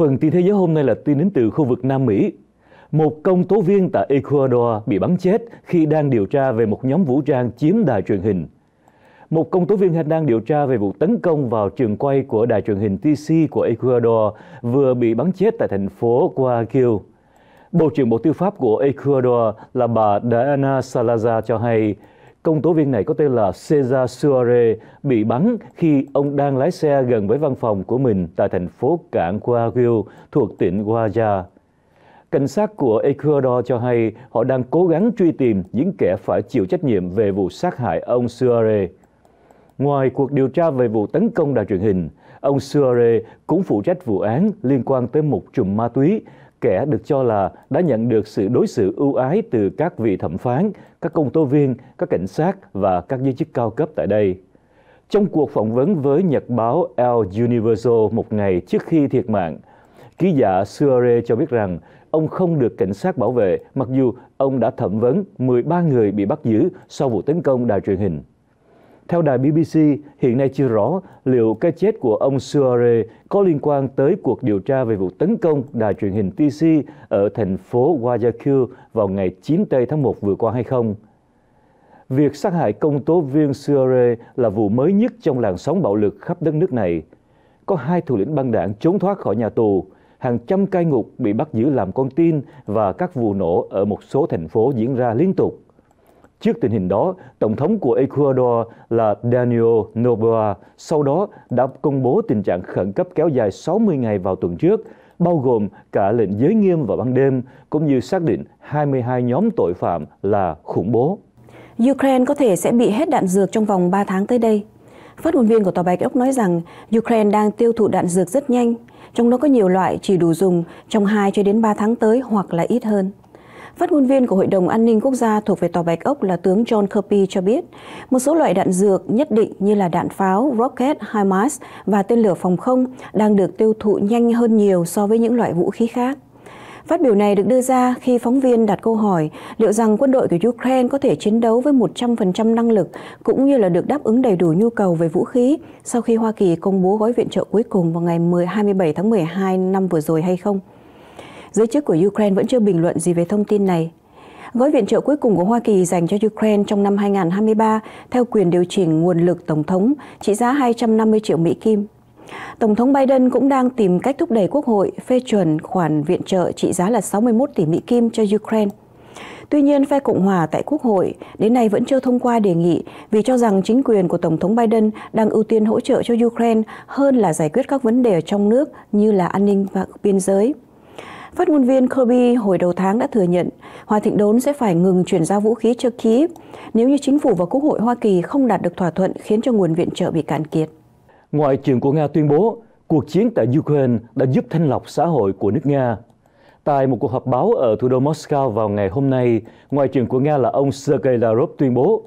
Phần tin thế giới hôm nay là tin đến từ khu vực Nam Mỹ. Một công tố viên tại Ecuador bị bắn chết khi đang điều tra về một nhóm vũ trang chiếm đài truyền hình. Một công tố viên đang điều tra về vụ tấn công vào trường quay của đài truyền hình TC của Ecuador vừa bị bắn chết tại thành phố Guayaquil. Bộ trưởng Bộ Tư pháp của Ecuador là bà Diana Salazar cho hay Công tố viên này có tên là Cesar Suarez bị bắn khi ông đang lái xe gần với văn phòng của mình tại thành phố cảng Coahuila thuộc tỉnh Guaya. Cảnh sát của Ecuador cho hay họ đang cố gắng truy tìm những kẻ phải chịu trách nhiệm về vụ sát hại ông Suarez. Ngoài cuộc điều tra về vụ tấn công đài truyền hình, ông Suarez cũng phụ trách vụ án liên quan tới một chùm ma túy, kẻ được cho là đã nhận được sự đối xử ưu ái từ các vị thẩm phán các công tố viên, các cảnh sát và các giới chức cao cấp tại đây. Trong cuộc phỏng vấn với nhật báo El Universo một ngày trước khi thiệt mạng, ký giả Suare cho biết rằng ông không được cảnh sát bảo vệ mặc dù ông đã thẩm vấn 13 người bị bắt giữ sau vụ tấn công đài truyền hình. Theo đài BBC, hiện nay chưa rõ liệu cái chết của ông Suare có liên quan tới cuộc điều tra về vụ tấn công đài truyền hình TC ở thành phố Guayaquil vào ngày 9 tây tháng 1 vừa qua hay không. Việc sát hại công tố viên Suare là vụ mới nhất trong làn sóng bạo lực khắp đất nước này. Có hai thủ lĩnh băng đảng trốn thoát khỏi nhà tù, hàng trăm cai ngục bị bắt giữ làm con tin và các vụ nổ ở một số thành phố diễn ra liên tục. Trước tình hình đó, Tổng thống của Ecuador là Daniel Noboa sau đó đã công bố tình trạng khẩn cấp kéo dài 60 ngày vào tuần trước, bao gồm cả lệnh giới nghiêm vào ban đêm, cũng như xác định 22 nhóm tội phạm là khủng bố. Ukraine có thể sẽ bị hết đạn dược trong vòng 3 tháng tới đây. Phát ngôn viên của Tòa Bạch Ốc nói rằng Ukraine đang tiêu thụ đạn dược rất nhanh, trong đó có nhiều loại chỉ đủ dùng trong 2 cho đến 3 tháng tới hoặc là ít hơn. Phát ngôn viên của Hội đồng An ninh Quốc gia thuộc về Tòa Bạch Ốc là tướng John Kirby cho biết, một số loại đạn dược nhất định như là đạn pháo, rocket, HIMARS và tên lửa phòng không đang được tiêu thụ nhanh hơn nhiều so với những loại vũ khí khác. Phát biểu này được đưa ra khi phóng viên đặt câu hỏi liệu rằng quân đội của Ukraine có thể chiến đấu với 100% năng lực cũng như là được đáp ứng đầy đủ nhu cầu về vũ khí sau khi Hoa Kỳ công bố gói viện trợ cuối cùng vào ngày 10 27 tháng 12 năm vừa rồi hay không giới chức của Ukraine vẫn chưa bình luận gì về thông tin này. Gói viện trợ cuối cùng của Hoa Kỳ dành cho Ukraine trong năm 2023 theo quyền điều chỉnh nguồn lực tổng thống trị giá 250 triệu Mỹ Kim. Tổng thống Biden cũng đang tìm cách thúc đẩy Quốc hội phê chuẩn khoản viện trợ trị giá là 61 tỷ Mỹ Kim cho Ukraine. Tuy nhiên, phe Cộng hòa tại Quốc hội đến nay vẫn chưa thông qua đề nghị vì cho rằng chính quyền của Tổng thống Biden đang ưu tiên hỗ trợ cho Ukraine hơn là giải quyết các vấn đề ở trong nước như là an ninh và biên giới. Phát ngôn viên Kirby hồi đầu tháng đã thừa nhận Hòa Thịnh Đốn sẽ phải ngừng chuyển giao vũ khí cho Kyiv nếu như chính phủ và Quốc hội Hoa Kỳ không đạt được thỏa thuận khiến cho nguồn viện trợ bị cạn kiệt. Ngoại trưởng của Nga tuyên bố cuộc chiến tại Ukraine đã giúp thanh lọc xã hội của nước Nga. Tại một cuộc họp báo ở thủ đô Moscow vào ngày hôm nay, Ngoại trưởng của Nga là ông Sergei Lavrov tuyên bố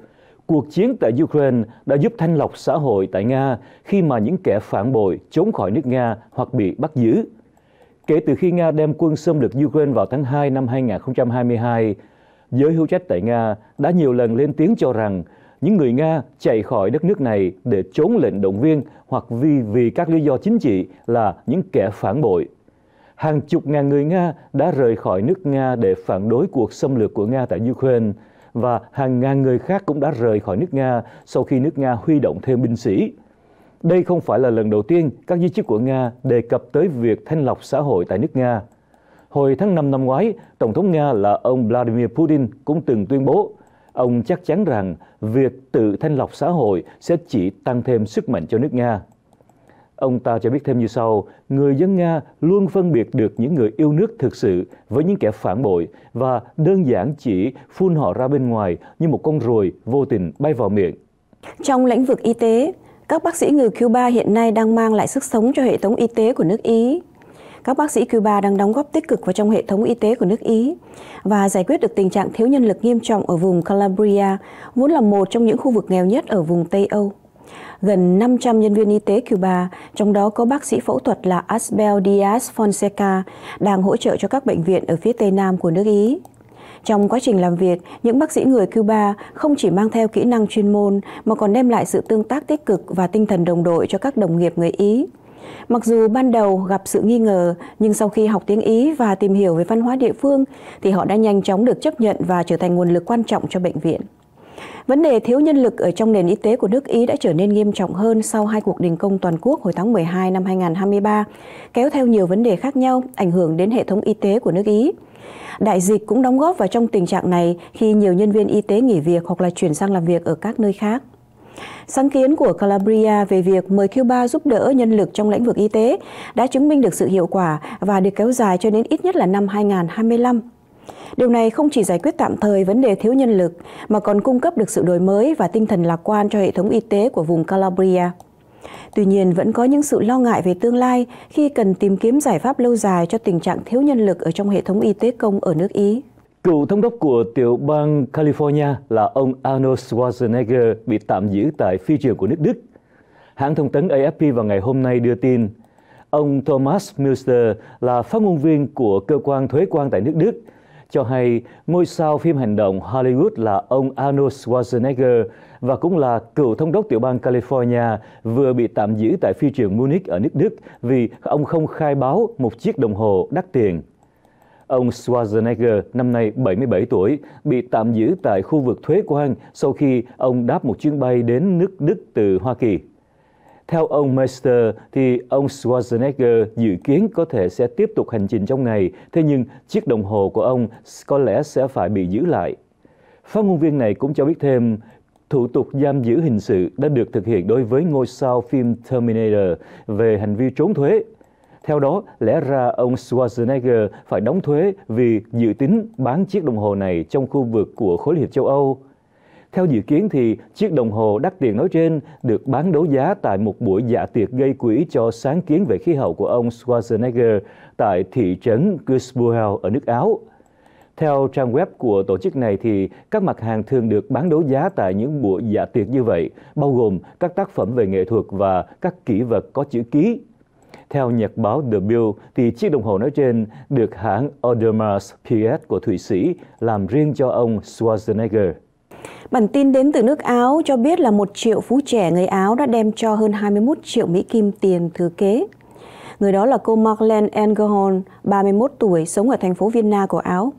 cuộc chiến tại Ukraine đã giúp thanh lọc xã hội tại Nga khi mà những kẻ phản bội trốn khỏi nước Nga hoặc bị bắt giữ. Kể từ khi Nga đem quân xâm lược Ukraine vào tháng 2 năm 2022, giới hữu trách tại Nga đã nhiều lần lên tiếng cho rằng những người Nga chạy khỏi đất nước này để trốn lệnh động viên hoặc vì vì các lý do chính trị là những kẻ phản bội. Hàng chục ngàn người Nga đã rời khỏi nước Nga để phản đối cuộc xâm lược của Nga tại Ukraine và hàng ngàn người khác cũng đã rời khỏi nước Nga sau khi nước Nga huy động thêm binh sĩ đây không phải là lần đầu tiên các giới chức của Nga đề cập tới việc thanh lọc xã hội tại nước Nga. Hồi tháng 5 năm ngoái, Tổng thống Nga là ông Vladimir Putin cũng từng tuyên bố ông chắc chắn rằng việc tự thanh lọc xã hội sẽ chỉ tăng thêm sức mạnh cho nước Nga. Ông ta cho biết thêm như sau, người dân Nga luôn phân biệt được những người yêu nước thực sự với những kẻ phản bội và đơn giản chỉ phun họ ra bên ngoài như một con ruồi vô tình bay vào miệng. Trong lĩnh vực y tế, các bác sĩ người Cuba hiện nay đang mang lại sức sống cho hệ thống y tế của nước Ý. Các bác sĩ Cuba đang đóng góp tích cực vào trong hệ thống y tế của nước Ý và giải quyết được tình trạng thiếu nhân lực nghiêm trọng ở vùng Calabria, vốn là một trong những khu vực nghèo nhất ở vùng Tây Âu. Gần 500 nhân viên y tế Cuba, trong đó có bác sĩ phẫu thuật là Asbel Diaz Fonseca, đang hỗ trợ cho các bệnh viện ở phía Tây Nam của nước Ý. Trong quá trình làm việc, những bác sĩ người Cuba không chỉ mang theo kỹ năng chuyên môn mà còn đem lại sự tương tác tích cực và tinh thần đồng đội cho các đồng nghiệp người Ý. Mặc dù ban đầu gặp sự nghi ngờ, nhưng sau khi học tiếng Ý và tìm hiểu về văn hóa địa phương thì họ đã nhanh chóng được chấp nhận và trở thành nguồn lực quan trọng cho bệnh viện. Vấn đề thiếu nhân lực ở trong nền y tế của nước Ý đã trở nên nghiêm trọng hơn sau hai cuộc đình công toàn quốc hồi tháng 12 năm 2023, kéo theo nhiều vấn đề khác nhau ảnh hưởng đến hệ thống y tế của nước Ý. Đại dịch cũng đóng góp vào trong tình trạng này khi nhiều nhân viên y tế nghỉ việc hoặc là chuyển sang làm việc ở các nơi khác. Sáng kiến của Calabria về việc mời Cuba giúp đỡ nhân lực trong lĩnh vực y tế đã chứng minh được sự hiệu quả và được kéo dài cho đến ít nhất là năm 2025 Điều này không chỉ giải quyết tạm thời vấn đề thiếu nhân lực, mà còn cung cấp được sự đổi mới và tinh thần lạc quan cho hệ thống y tế của vùng Calabria. Tuy nhiên, vẫn có những sự lo ngại về tương lai khi cần tìm kiếm giải pháp lâu dài cho tình trạng thiếu nhân lực ở trong hệ thống y tế công ở nước Ý. Cựu thống đốc của tiểu bang California là ông Arnold Schwarzenegger bị tạm giữ tại phi trường của nước Đức. Hãng thông tấn AFP vào ngày hôm nay đưa tin, ông Thomas Muster là phát ngôn viên của cơ quan thuế quan tại nước Đức, cho hay ngôi sao phim hành động Hollywood là ông Arnold Schwarzenegger và cũng là cựu thống đốc tiểu bang California vừa bị tạm giữ tại phi trường Munich ở nước Đức vì ông không khai báo một chiếc đồng hồ đắt tiền. Ông Schwarzenegger, năm nay 77 tuổi, bị tạm giữ tại khu vực thuế quan sau khi ông đáp một chuyến bay đến nước Đức từ Hoa Kỳ. Theo ông Meister thì ông Schwarzenegger dự kiến có thể sẽ tiếp tục hành trình trong ngày, thế nhưng chiếc đồng hồ của ông có lẽ sẽ phải bị giữ lại. Phát ngôn viên này cũng cho biết thêm, thủ tục giam giữ hình sự đã được thực hiện đối với ngôi sao phim Terminator về hành vi trốn thuế. Theo đó, lẽ ra ông Schwarzenegger phải đóng thuế vì dự tính bán chiếc đồng hồ này trong khu vực của khối hiệp châu Âu. Theo dự kiến thì chiếc đồng hồ đắt tiền nói trên được bán đấu giá tại một buổi dạ tiệc gây quỹ cho sáng kiến về khí hậu của ông Schwarzenegger tại thị trấn Gutsbuel ở nước Áo. Theo trang web của tổ chức này thì các mặt hàng thường được bán đấu giá tại những buổi dạ tiệc như vậy, bao gồm các tác phẩm về nghệ thuật và các kỷ vật có chữ ký. Theo nhật báo The Bill, thì chiếc đồng hồ nói trên được hãng Audemars Piguet của Thụy Sĩ làm riêng cho ông Schwarzenegger. Bản tin đến từ nước Áo cho biết là một triệu phú trẻ người Áo đã đem cho hơn 21 triệu Mỹ Kim tiền thừa kế. Người đó là cô Marlene Engelhorn, 31 tuổi, sống ở thành phố Vienna của Áo.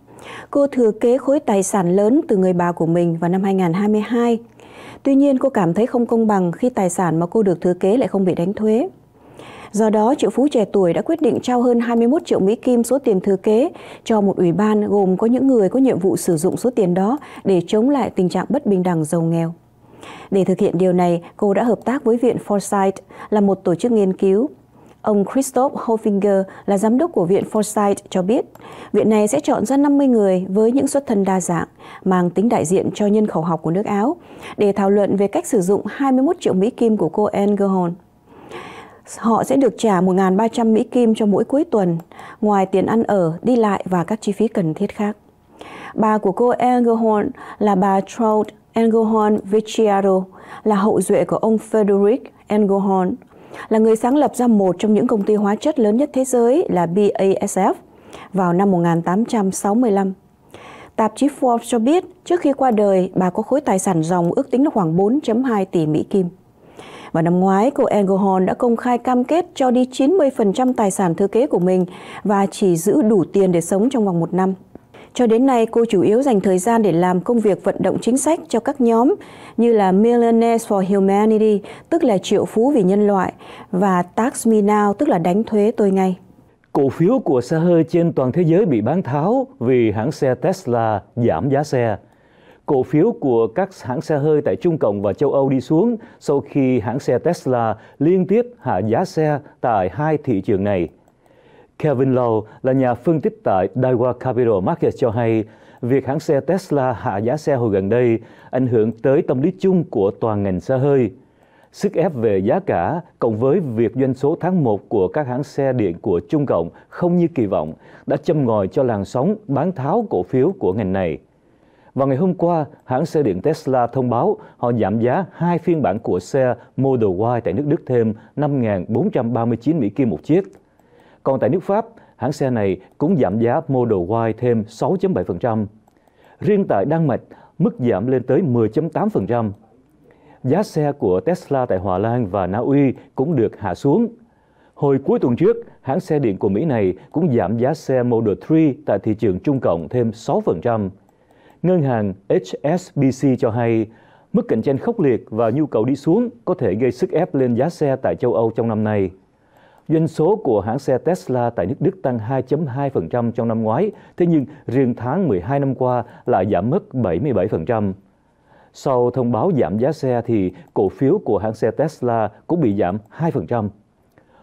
Cô thừa kế khối tài sản lớn từ người bà của mình vào năm 2022. Tuy nhiên, cô cảm thấy không công bằng khi tài sản mà cô được thừa kế lại không bị đánh thuế. Do đó, triệu phú trẻ tuổi đã quyết định trao hơn 21 triệu Mỹ Kim số tiền thừa kế cho một ủy ban gồm có những người có nhiệm vụ sử dụng số tiền đó để chống lại tình trạng bất bình đẳng giàu nghèo. Để thực hiện điều này, cô đã hợp tác với Viện Foresight là một tổ chức nghiên cứu. Ông Christoph Hofinger là giám đốc của Viện Foresight cho biết, viện này sẽ chọn ra 50 người với những xuất thân đa dạng, mang tính đại diện cho nhân khẩu học của nước Áo, để thảo luận về cách sử dụng 21 triệu Mỹ Kim của cô Anne Gohon. Họ sẽ được trả 1.300 Mỹ Kim cho mỗi cuối tuần, ngoài tiền ăn ở, đi lại và các chi phí cần thiết khác. Bà của cô Engelhorn là bà Trout Engelhorn Vecchiaro, là hậu duệ của ông Frederick Engelhorn, là người sáng lập ra một trong những công ty hóa chất lớn nhất thế giới là BASF vào năm 1865. Tạp chí Forbes cho biết trước khi qua đời, bà có khối tài sản ròng ước tính là khoảng 4.2 tỷ Mỹ Kim. Và năm ngoái, cô Engelhorn đã công khai cam kết cho đi 90% tài sản thừa kế của mình và chỉ giữ đủ tiền để sống trong vòng một năm. Cho đến nay, cô chủ yếu dành thời gian để làm công việc vận động chính sách cho các nhóm như là Millionaires for Humanity, tức là triệu phú vì nhân loại, và Tax Me Now, tức là đánh thuế tôi ngay. Cổ phiếu của xe hơi trên toàn thế giới bị bán tháo vì hãng xe Tesla giảm giá xe cổ phiếu của các hãng xe hơi tại Trung Cộng và châu Âu đi xuống sau khi hãng xe Tesla liên tiếp hạ giá xe tại hai thị trường này. Kevin Lowe là nhà phân tích tại Daiwa Capital Markets cho hay, việc hãng xe Tesla hạ giá xe hồi gần đây ảnh hưởng tới tâm lý chung của toàn ngành xe hơi. Sức ép về giá cả cộng với việc doanh số tháng 1 của các hãng xe điện của Trung Cộng không như kỳ vọng đã châm ngòi cho làn sóng bán tháo cổ phiếu của ngành này. Và ngày hôm qua, hãng xe điện Tesla thông báo họ giảm giá hai phiên bản của xe Model Y tại nước Đức thêm 5.439 Mỹ Kim một chiếc. Còn tại nước Pháp, hãng xe này cũng giảm giá Model Y thêm 6.7%. Riêng tại Đan Mạch, mức giảm lên tới 10.8%. Giá xe của Tesla tại Hòa Lan và Na Uy cũng được hạ xuống. Hồi cuối tuần trước, hãng xe điện của Mỹ này cũng giảm giá xe Model 3 tại thị trường Trung Cộng thêm 6% ngân hàng HSBC cho hay mức cạnh tranh khốc liệt và nhu cầu đi xuống có thể gây sức ép lên giá xe tại châu Âu trong năm nay. Doanh số của hãng xe Tesla tại nước Đức tăng 2.2% trong năm ngoái, thế nhưng riêng tháng 12 năm qua lại giảm mất 77%. Sau thông báo giảm giá xe thì cổ phiếu của hãng xe Tesla cũng bị giảm 2%.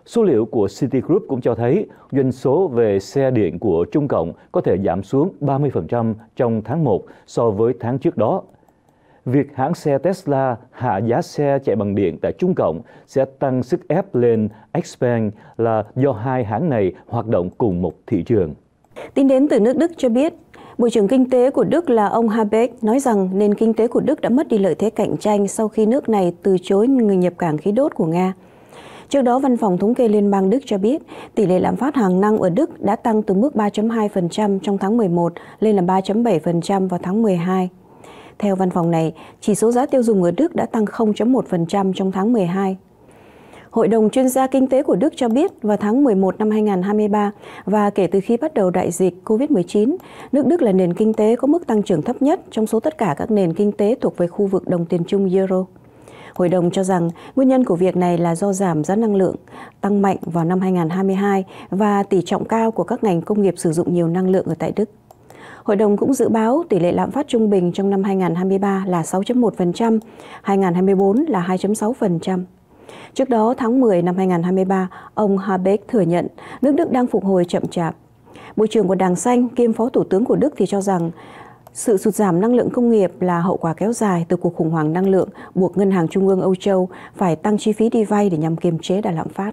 Số liệu của Citigroup cũng cho thấy doanh số về xe điện của Trung Cộng có thể giảm xuống 30% trong tháng 1 so với tháng trước đó. Việc hãng xe Tesla hạ giá xe chạy bằng điện tại Trung Cộng sẽ tăng sức ép lên Xpeng là do hai hãng này hoạt động cùng một thị trường. Tin đến từ nước Đức cho biết, Bộ trưởng Kinh tế của Đức là ông Habeck nói rằng nền kinh tế của Đức đã mất đi lợi thế cạnh tranh sau khi nước này từ chối người nhập cảng khí đốt của Nga. Trước đó, Văn phòng Thống kê Liên bang Đức cho biết, tỷ lệ lạm phát hàng năm ở Đức đã tăng từ mức 3.2% trong tháng 11 lên là 3.7% vào tháng 12. Theo văn phòng này, chỉ số giá tiêu dùng ở Đức đã tăng 0.1% trong tháng 12. Hội đồng chuyên gia kinh tế của Đức cho biết vào tháng 11 năm 2023 và kể từ khi bắt đầu đại dịch COVID-19, nước Đức là nền kinh tế có mức tăng trưởng thấp nhất trong số tất cả các nền kinh tế thuộc về khu vực đồng tiền chung Euro. Hội đồng cho rằng nguyên nhân của việc này là do giảm giá năng lượng tăng mạnh vào năm 2022 và tỷ trọng cao của các ngành công nghiệp sử dụng nhiều năng lượng ở tại Đức. Hội đồng cũng dự báo tỷ lệ lạm phát trung bình trong năm 2023 là 6.1%, 2024 là 2.6%. Trước đó, tháng 10 năm 2023, ông Habeck thừa nhận nước Đức đang phục hồi chậm chạp. Bộ trưởng của Đảng Xanh kiêm Phó Thủ tướng của Đức thì cho rằng sự sụt giảm năng lượng công nghiệp là hậu quả kéo dài từ cuộc khủng hoảng năng lượng buộc Ngân hàng Trung ương Âu Châu phải tăng chi phí đi vay để nhằm kiềm chế đà lạm phát.